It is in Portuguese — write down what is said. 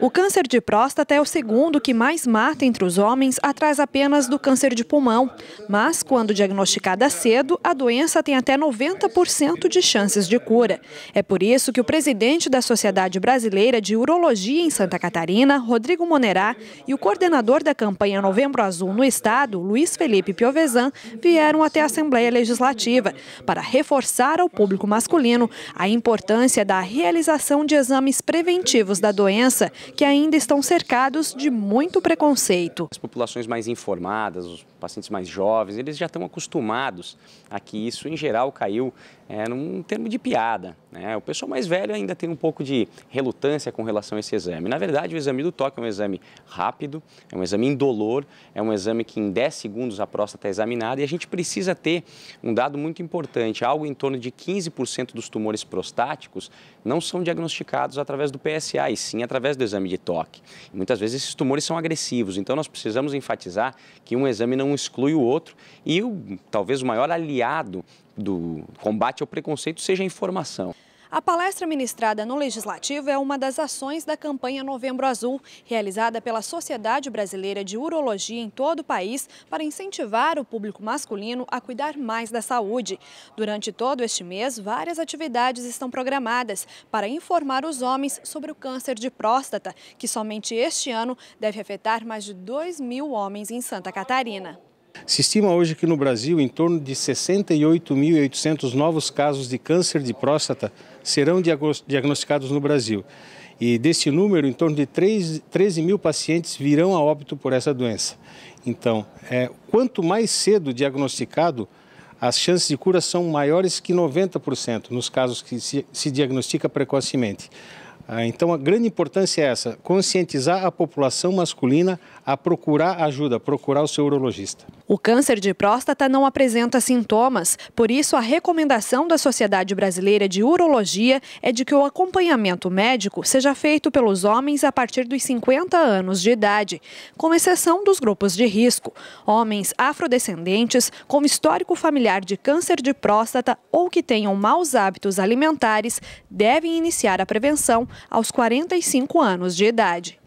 O câncer de próstata é o segundo que mais mata entre os homens, atrás apenas do câncer de pulmão. Mas, quando diagnosticada cedo, a doença tem até 90% de chances de cura. É por isso que o presidente da Sociedade Brasileira de Urologia em Santa Catarina, Rodrigo Monerá, e o coordenador da campanha Novembro Azul no Estado, Luiz Felipe Piovesan, vieram até a Assembleia Legislativa para reforçar ao público masculino a importância da realização de exames preventivos da doença imprensa que ainda estão cercados de muito preconceito. As populações mais informadas, os pacientes mais jovens, eles já estão acostumados a que isso, em geral, caiu é, num termo de piada. Né? O pessoal mais velho ainda tem um pouco de relutância com relação a esse exame. Na verdade, o exame do toque é um exame rápido, é um exame indolor, é um exame que em 10 segundos a próstata é examinada e a gente precisa ter um dado muito importante, algo em torno de 15% dos tumores prostáticos não são diagnosticados através do PSA, e sim através através do exame de toque. Muitas vezes esses tumores são agressivos, então nós precisamos enfatizar que um exame não exclui o outro e o, talvez o maior aliado do combate ao preconceito seja a informação. A palestra ministrada no Legislativo é uma das ações da campanha Novembro Azul, realizada pela Sociedade Brasileira de Urologia em todo o país para incentivar o público masculino a cuidar mais da saúde. Durante todo este mês, várias atividades estão programadas para informar os homens sobre o câncer de próstata, que somente este ano deve afetar mais de 2 mil homens em Santa Catarina. Se estima hoje que no Brasil, em torno de 68.800 novos casos de câncer de próstata serão diagnosticados no Brasil. E desse número, em torno de 13 mil pacientes virão a óbito por essa doença. Então, é, quanto mais cedo diagnosticado, as chances de cura são maiores que 90% nos casos que se, se diagnostica precocemente. Ah, então, a grande importância é essa: conscientizar a população masculina a procurar ajuda, a procurar o seu urologista. O câncer de próstata não apresenta sintomas, por isso, a recomendação da Sociedade Brasileira de Urologia é de que o acompanhamento médico seja feito pelos homens a partir dos 50 anos de idade, com exceção dos grupos de risco, homens afrodescendentes com histórico familiar de câncer de próstata ou que tenham maus hábitos alimentares devem iniciar a prevenção aos 45 anos de idade.